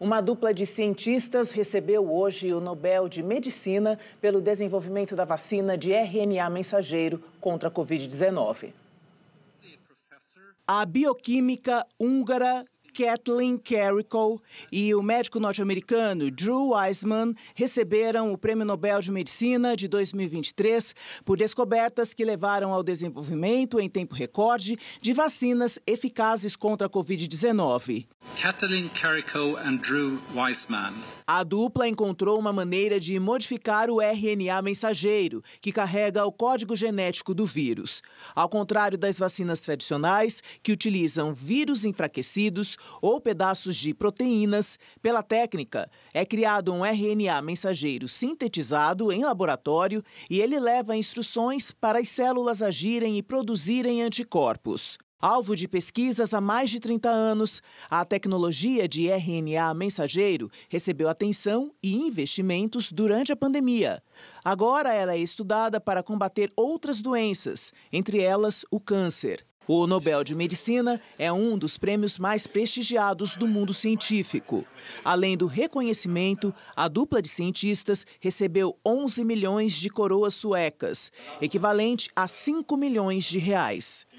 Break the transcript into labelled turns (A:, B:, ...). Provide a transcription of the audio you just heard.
A: Uma dupla de cientistas recebeu hoje o Nobel de Medicina pelo desenvolvimento da vacina de RNA mensageiro contra a Covid-19. A bioquímica húngara Kathleen Carrico e o médico norte-americano Drew Weissman receberam o Prêmio Nobel de Medicina de 2023 por descobertas que levaram ao desenvolvimento em tempo recorde de vacinas eficazes contra a Covid-19.
B: Kathleen Carrico e Drew Weissman.
A: A dupla encontrou uma maneira de modificar o RNA mensageiro, que carrega o código genético do vírus. Ao contrário das vacinas tradicionais, que utilizam vírus enfraquecidos, ou pedaços de proteínas. Pela técnica, é criado um RNA mensageiro sintetizado em laboratório e ele leva instruções para as células agirem e produzirem anticorpos. Alvo de pesquisas há mais de 30 anos, a tecnologia de RNA mensageiro recebeu atenção e investimentos durante a pandemia. Agora ela é estudada para combater outras doenças, entre elas o câncer. O Nobel de Medicina é um dos prêmios mais prestigiados do mundo científico. Além do reconhecimento, a dupla de cientistas recebeu 11 milhões de coroas suecas, equivalente a 5 milhões de reais.